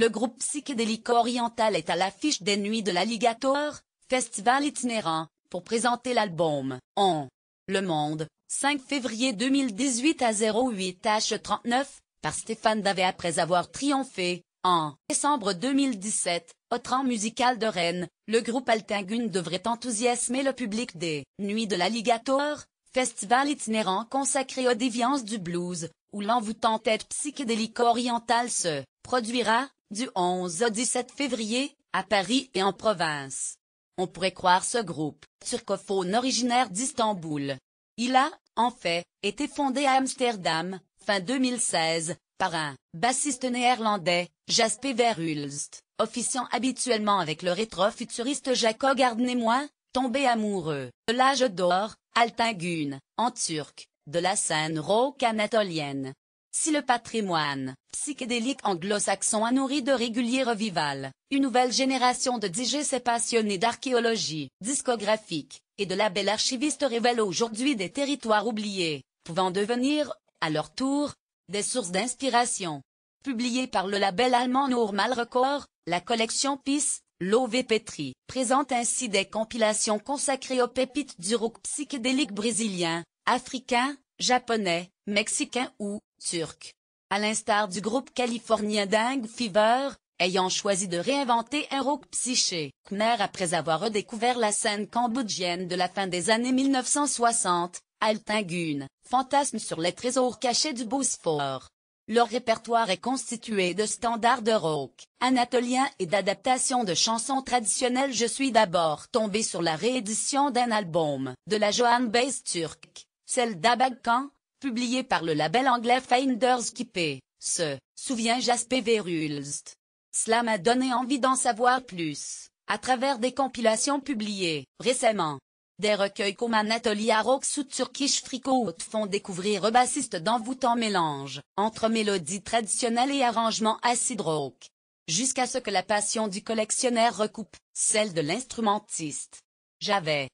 Le groupe psychédélique oriental est à l'affiche des Nuits de l'Alligator, festival itinérant, pour présenter l'album En Le Monde, 5 février 2018 à 08h39, par Stéphane Davet après avoir triomphé, en décembre 2017, au tran musical de Rennes, le groupe Altingune devrait enthousiasmer le public des Nuits de l'Alligator, festival itinérant consacré aux déviances du blues, où l'envoûtant tête psychédélique orientale se produira, du 11 au 17 février, à Paris et en province. On pourrait croire ce groupe, turcophone originaire d'Istanbul. Il a, en fait, été fondé à Amsterdam, fin 2016, par un bassiste néerlandais, Jasper Verhulst, officiant habituellement avec le rétro-futuriste Jacob Gardnemoy, tombé amoureux de l'âge d'or, Altingun, en turc, de la scène rock anatolienne. Si le patrimoine psychédélique anglo-saxon a nourri de réguliers revivals, une nouvelle génération de Digés s'est passionnée d'archéologie discographique et de labels archivistes archiviste révèle aujourd'hui des territoires oubliés, pouvant devenir, à leur tour, des sources d'inspiration. Publiée par le label allemand Normal Record, la collection PIS, Love Petri, présente ainsi des compilations consacrées aux pépites du rock psychédélique brésilien, africain, japonais, mexicain ou turc. À l'instar du groupe californien Dang Fever, ayant choisi de réinventer un rock psyché khmer après avoir redécouvert la scène cambodgienne de la fin des années 1960, Altingun, fantasme sur les trésors cachés du Bosphore. Leur répertoire est constitué de standards de rock, anatolien et d'adaptations de chansons traditionnelles. Je suis d'abord tombé sur la réédition d'un album de la Johan Baez turque, celle d'Abagkan, publié par le label anglais Finders Keepers, se souvient Jasper Verhulst. Cela m'a donné envie d'en savoir plus, à travers des compilations publiées récemment. Des recueils comme Anatolia Rock sous Turkish Fricot font découvrir un bassiste d'envoûtant mélange, entre mélodies traditionnelles et arrangements acid rock. Jusqu'à ce que la passion du collectionneur recoupe, celle de l'instrumentiste. J'avais